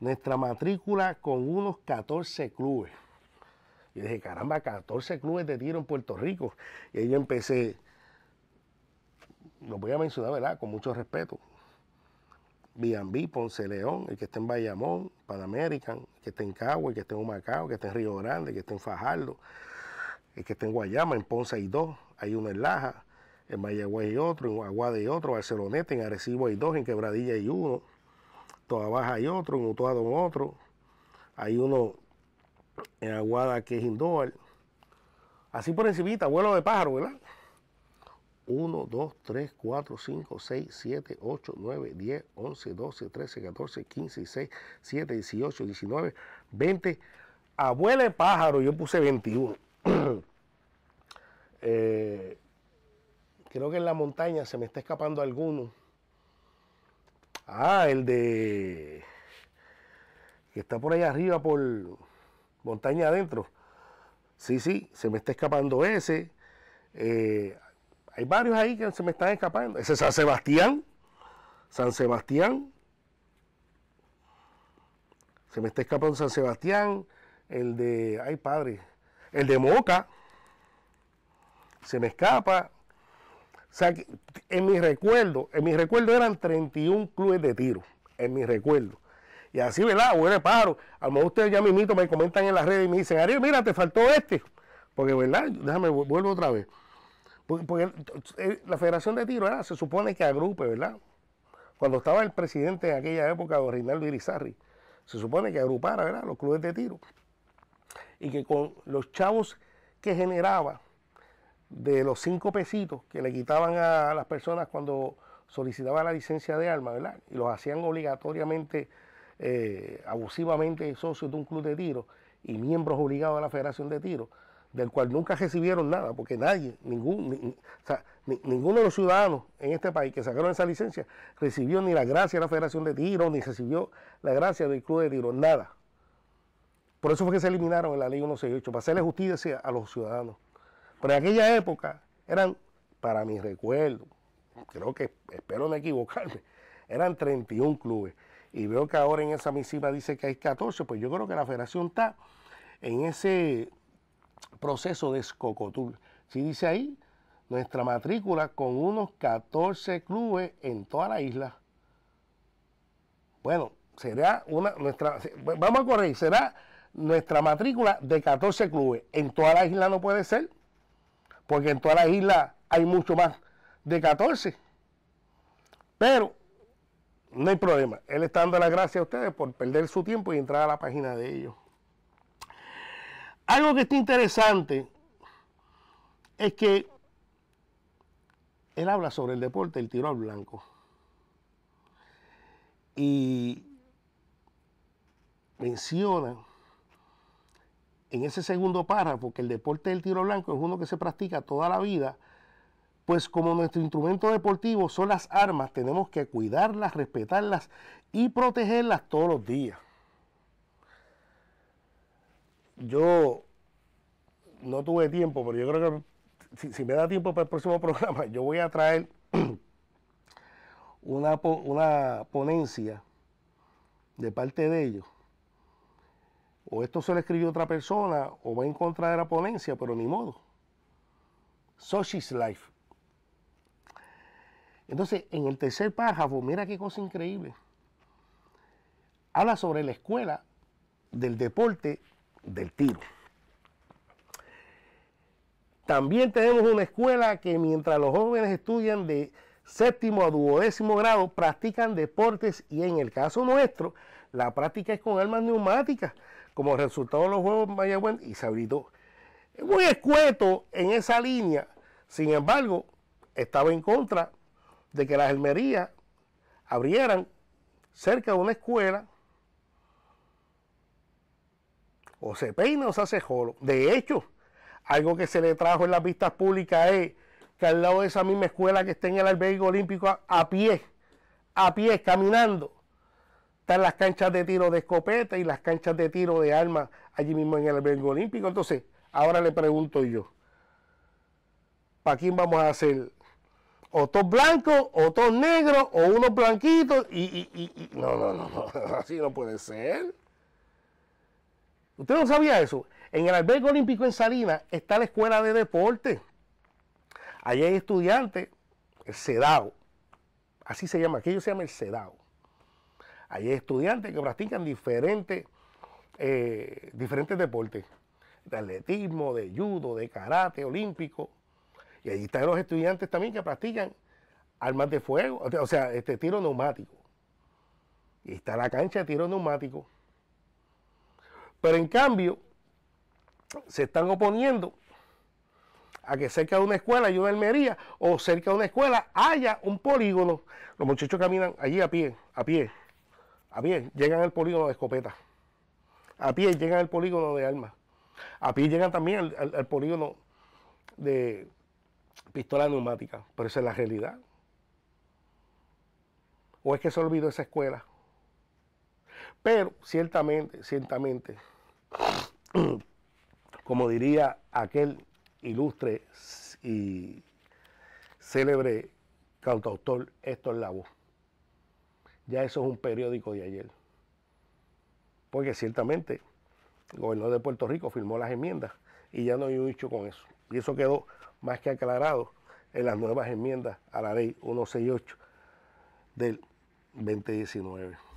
nuestra matrícula con unos 14 clubes. Y dije, caramba, 14 clubes de tiro en Puerto Rico. Y ahí yo empecé, lo voy a mencionar, ¿verdad? Con mucho respeto. B&B, Ponce León, el que está en Bayamón, Pan American, el que está en Cagua, el que está en Humacao, el que está en Río Grande, el que está en Fajardo, el que está en Guayama, en Ponce hay dos, hay uno en Laja, en Mayagüez hay otro, en Aguada hay otro, Barceloneta, en Arecibo hay dos, en Quebradilla hay uno. Toa Baja hay otro, en Utuado otro, hay uno en Aguada que es indoor. Así por encimita, vuelo de pájaro, ¿verdad? 1, 2, 3, 4, 5, 6, 7, 8, 9, 10, 11, 12, 13, 14, 15, 16, 17, 18, 19, 20. Abuela de pájaro, yo puse 21. eh, creo que en la montaña se me está escapando alguno. Ah, el de. que está por ahí arriba, por montaña adentro. Sí, sí, se me está escapando ese. Eh, hay varios ahí que se me están escapando. Ese es San Sebastián. San Sebastián. Se me está escapando San Sebastián. El de. Ay, padre. El de Moca. Se me escapa. O sea, en mi recuerdo, en mi recuerdo eran 31 clubes de tiro, en mi recuerdo. Y así, ¿verdad? bueno paro. A lo mejor ustedes ya mismito me comentan en las redes y me dicen, Ariel, mira, te faltó este. Porque, ¿verdad? Déjame, vuelvo otra vez. Porque, eh, la Federación de Tiro era, se supone que agrupe, ¿verdad? Cuando estaba el presidente en aquella época, Reinaldo Irizarri, se supone que agrupara, ¿verdad? Los clubes de tiro. Y que con los chavos que generaba de los cinco pesitos que le quitaban a las personas cuando solicitaban la licencia de armas, ¿verdad? Y los hacían obligatoriamente, eh, abusivamente socios de un club de tiro y miembros obligados de la Federación de Tiro, del cual nunca recibieron nada, porque nadie, ningún, ninguno de los ciudadanos en este país que sacaron esa licencia recibió ni la gracia de la Federación de Tiro, ni recibió la gracia del club de tiro, nada. Por eso fue que se eliminaron en la ley 168, para hacerle justicia a los ciudadanos. Pero en aquella época eran, para mi recuerdo, creo que espero no equivocarme, eran 31 clubes. Y veo que ahora en esa misiva dice que hay 14, pues yo creo que la federación está en ese proceso de escocotul. Si dice ahí, nuestra matrícula con unos 14 clubes en toda la isla. Bueno, será una, nuestra, vamos a correr, será nuestra matrícula de 14 clubes. En toda la isla no puede ser porque en todas las islas hay mucho más de 14. Pero no hay problema. Él está dando las gracias a ustedes por perder su tiempo y entrar a la página de ellos. Algo que está interesante es que él habla sobre el deporte, el tiro al blanco. Y menciona en ese segundo párrafo que el deporte del tiro blanco es uno que se practica toda la vida, pues como nuestro instrumento deportivo son las armas, tenemos que cuidarlas, respetarlas y protegerlas todos los días. Yo no tuve tiempo, pero yo creo que si, me da tiempo para el próximo programa, yo voy a traer una ponencia de parte de ellos o esto se lo escribió otra persona, o va en contra de la ponencia, pero ni modo. Such life. Entonces, en el tercer párrafo, mira qué cosa increíble. Habla sobre la escuela del deporte del tiro. También tenemos una escuela que mientras los jóvenes estudian de séptimo a duodécimo grado, practican deportes y en el caso nuestro, la práctica es con armas neumáticas como resultado de los juegos Mayagüez y se es Muy escueto en esa línea, sin embargo, estaba en contra de que las almerías abrieran cerca de una escuela o se peina o se hace jolo. De hecho, algo que se le trajo en las vistas públicas es que al lado de esa misma escuela que está en el albergue olímpico, a pie, a pie, caminando, están las canchas de tiro de escopeta y las canchas de tiro de armas allí mismo en el albergue olímpico. Entonces, ahora le pregunto yo, ¿para quién vamos a hacer? O todos blancos, o todos negros, o unos blanquitos, y, No, no, no, no, así no puede ser. ¿Usted no sabía eso? En el albergue olímpico en Salinas está la escuela de deporte. Allí hay estudiantes, el CEDAW, así se llama, aquello se llama el CEDAW hay estudiantes que practican eh, diferentes, deportes, de atletismo, de judo, de karate, olímpico. Y ahí están los estudiantes también que practican armas de fuego, o sea, este tiro neumático. Y está la cancha de tiro neumático. Pero en cambio, se están oponiendo a que cerca de una escuela hay una almería o cerca de una escuela haya un polígono. Los muchachos caminan allí a pie, a pie. A pie llegan al polígono de escopeta. A pie llegan al polígono de armas. A pie llegan también al, polígono de pistola neumática. Pero esa es la realidad. ¿O es que se olvidó esa escuela? Pero ciertamente, ciertamente, como diría aquel ilustre y célebre cantautor Héctor Lavoe, ya eso es un periódico de ayer. Porque ciertamente el gobernador de Puerto Rico firmó las enmiendas y ya no hay un hecho con eso. Y eso quedó más que aclarado en las nuevas enmiendas a la ley 168 del 2019.